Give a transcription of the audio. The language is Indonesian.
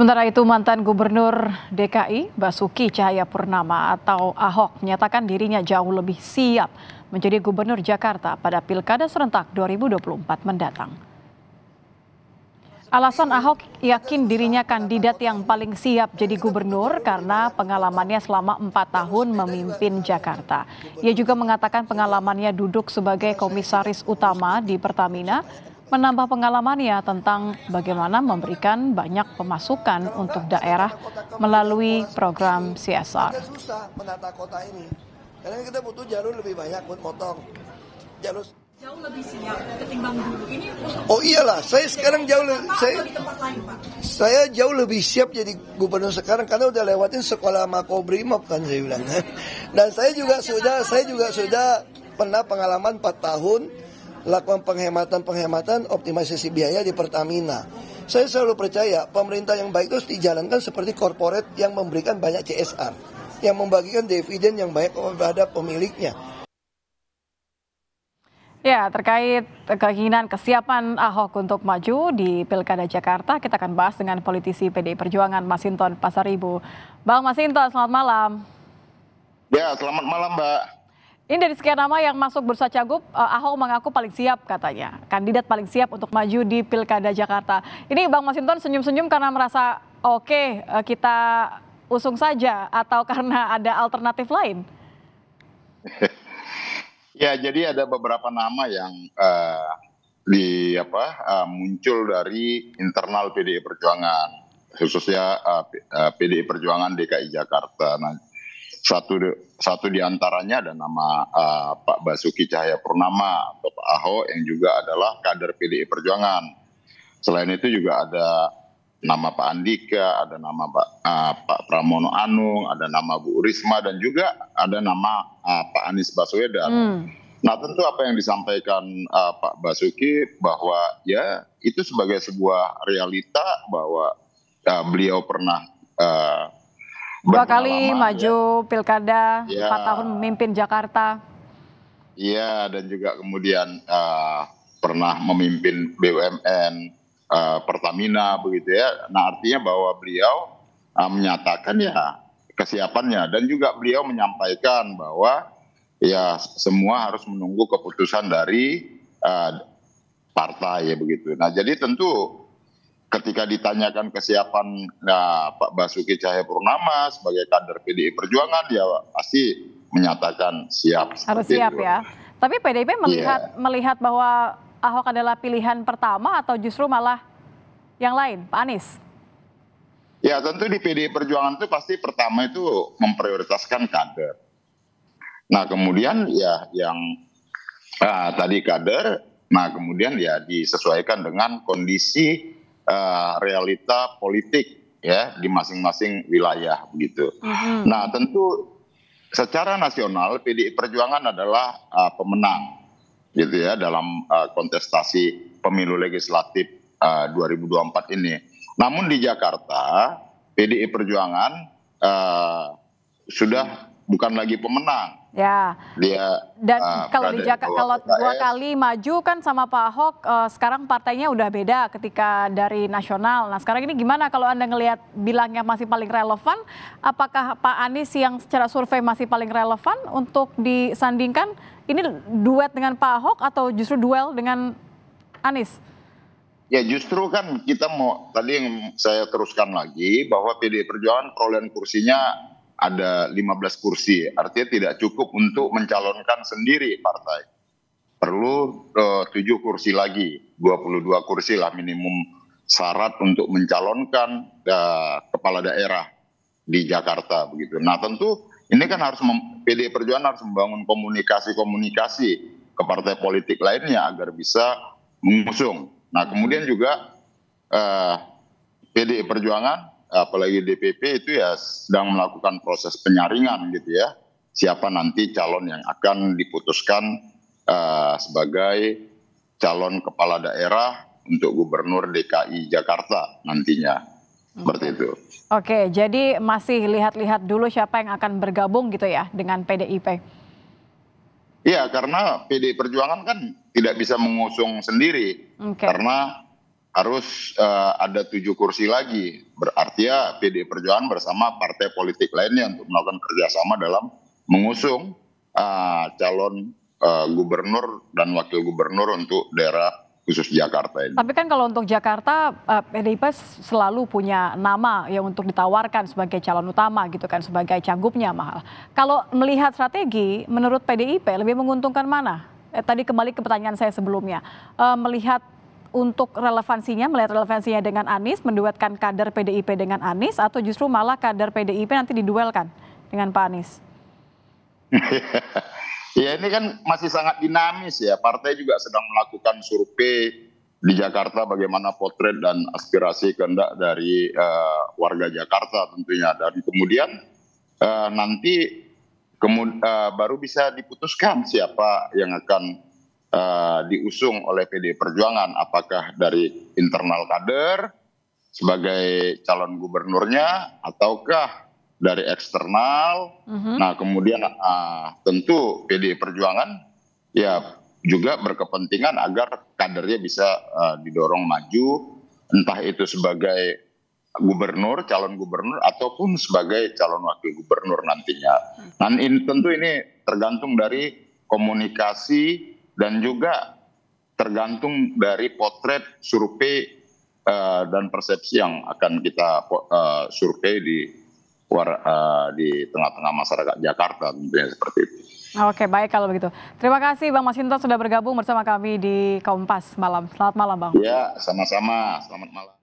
Sementara itu mantan Gubernur DKI Basuki Cahaya Purnama atau Ahok menyatakan dirinya jauh lebih siap menjadi Gubernur Jakarta pada Pilkada Serentak 2024 mendatang. Alasan Ahok yakin dirinya kandidat yang paling siap jadi gubernur karena pengalamannya selama empat tahun memimpin Jakarta. Ia juga mengatakan pengalamannya duduk sebagai komisaris utama di Pertamina menambah pengalamannya tentang bagaimana memberikan banyak pemasukan untuk daerah melalui program CSR. Susah menata kota ini. Karena kita butuh jalur lebih banyak buat motong. Jalur jauh lebih siap ketimbang dulu. Ini Oh iyalah, saya sekarang jauh lebih saya Saya jauh lebih siap jadi gubernur sekarang karena udah lewatin sekolah Makobrimob kan saya bilang. Kan. Dan saya juga sudah saya juga sudah pernah pengalaman 4 tahun lakukan penghematan-penghematan optimisasi biaya di Pertamina. Saya selalu percaya pemerintah yang baik terus dijalankan seperti korporat yang memberikan banyak CSR, yang membagikan dividen yang baik kepada pemiliknya. Ya, terkait keinginan kesiapan Ahok untuk maju di Pilkada Jakarta, kita akan bahas dengan politisi PDI Perjuangan Masinton Pasaribu. Bang Masinton, selamat malam. Ya, selamat malam Mbak. Ini dari sekian nama yang masuk bursa cagup, eh, Ahok mengaku paling siap katanya. Kandidat paling siap untuk maju di Pilkada Jakarta. Ini Bang Masinton senyum-senyum karena merasa oke okay, eh, kita usung saja atau karena ada alternatif lain? ya, jadi ada beberapa nama yang uh, di apa uh, muncul dari internal PDI Perjuangan, khususnya uh, PDI Perjuangan DKI Jakarta. Nah, satu satu diantaranya ada nama uh, Pak Basuki Cahaya Purnama atau Pak Ahok yang juga adalah kader PDI Perjuangan. Selain itu juga ada nama Pak Andika, ada nama Pak, uh, Pak Pramono Anung, ada nama Bu Risma dan juga ada nama uh, Pak Anies Baswedan. Hmm. Nah tentu apa yang disampaikan uh, Pak Basuki bahwa ya itu sebagai sebuah realita bahwa uh, beliau pernah uh, Dua kali ya? maju ya. pilkada, ya. 4 tahun memimpin Jakarta. Iya, dan juga kemudian uh, pernah memimpin BUMN, uh, eh, Pertamina, begitu ya. Nah, artinya bahwa beliau uh, menyatakan ya kesiapannya dan juga beliau menyampaikan bahwa ya semua harus menunggu keputusan dari uh, partai ya begitu. Nah, jadi tentu ketika ditanyakan kesiapan nah, Pak Basuki Cahayapurnama sebagai kader PDI Perjuangan dia pasti menyatakan siap. Harus siap itu. ya. Tapi PDIP iya. melihat yeah. melihat bahwa Ahok adalah pilihan pertama atau justru malah yang lain, Pak Anies? Ya tentu di PDI Perjuangan itu pasti pertama itu memprioritaskan kader. Nah kemudian ya yang nah, tadi kader, nah kemudian ya disesuaikan dengan kondisi uh, realita politik ya di masing-masing wilayah begitu. Uhum. Mm-hmm. Nah tentu secara nasional PDI Perjuangan adalah uh, pemenang gitu ya dalam uh, kontestasi pemilu legislatif uh, 2024 ini. Namun di Jakarta PDI Perjuangan uh, sudah bukan lagi pemenang Ya. Dia dan uh, kalau di Jakarta kalau dua kali maju kan sama Pak Ahok uh, sekarang partainya udah beda ketika dari nasional. Nah, sekarang ini gimana kalau Anda ngelihat bilangnya masih paling relevan? Apakah Pak Anies yang secara survei masih paling relevan untuk disandingkan? Ini duet dengan Pak Ahok atau justru duel dengan Anies? Ya justru kan kita mau tadi yang saya teruskan lagi bahwa PD Perjuangan perolehan kursinya ada 15 kursi. Artinya tidak cukup untuk mencalonkan sendiri partai. Perlu eh, uh, 7 kursi lagi, 22 kursi lah minimum syarat untuk mencalonkan uh, kepala daerah di Jakarta begitu. Nah, tentu ini kan harus PD Perjuangan harus membangun komunikasi-komunikasi ke partai politik lainnya agar bisa mengusung. Nah, kemudian juga uh, eh, PD Perjuangan apalagi DPP itu ya sedang melakukan proses penyaringan gitu ya siapa nanti calon yang akan diputuskan uh, sebagai calon kepala daerah untuk gubernur DKI Jakarta nantinya seperti itu. Oke, jadi masih lihat-lihat dulu siapa yang akan bergabung gitu ya dengan PDIP. Iya, karena PD Perjuangan kan tidak bisa mengusung sendiri okay. karena harus uh, ada tujuh kursi lagi. Berarti ya PD Perjuangan bersama partai politik lainnya untuk melakukan kerjasama dalam mengusung uh, calon uh, gubernur dan wakil gubernur untuk daerah khusus Jakarta ini. Tapi kan kalau untuk Jakarta uh, PDIP selalu punya nama ya untuk ditawarkan sebagai calon utama gitu kan sebagai cagupnya mahal. Kalau melihat strategi menurut PDIP lebih menguntungkan mana? Eh, tadi kembali ke pertanyaan saya sebelumnya. Uh, melihat untuk relevansinya, melihat relevansinya dengan Anies, menduetkan kader PDIP dengan Anies, atau justru malah kader PDIP nanti diduelkan dengan Pak Anies? ya ini kan masih sangat dinamis ya, partai juga sedang melakukan survei di Jakarta bagaimana potret dan aspirasi kehendak dari uh, warga Jakarta tentunya, dan kemudian uh, nanti kemud uh, eh, baru bisa diputuskan siapa yang akan Eh, diusung oleh PD Perjuangan, apakah dari internal kader sebagai calon gubernurnya ataukah dari eksternal. Uh mhm. -huh. Nah, kemudian uh, tentu PD Perjuangan ya juga berkepentingan agar kadernya bisa uh, didorong maju, entah itu sebagai gubernur, calon gubernur, ataupun sebagai calon wakil gubernur nantinya. Dan mhm. nah, ini tentu ini tergantung dari komunikasi dan juga tergantung dari potret survei uh, dan persepsi yang akan kita uh, survei di war, uh, di tengah-tengah masyarakat Jakarta tentunya seperti itu. Oke, baik kalau begitu. Terima kasih Bang Masinton sudah bergabung bersama kami di Kompas malam. Selamat malam, Bang. Ya, sama-sama. Selamat malam.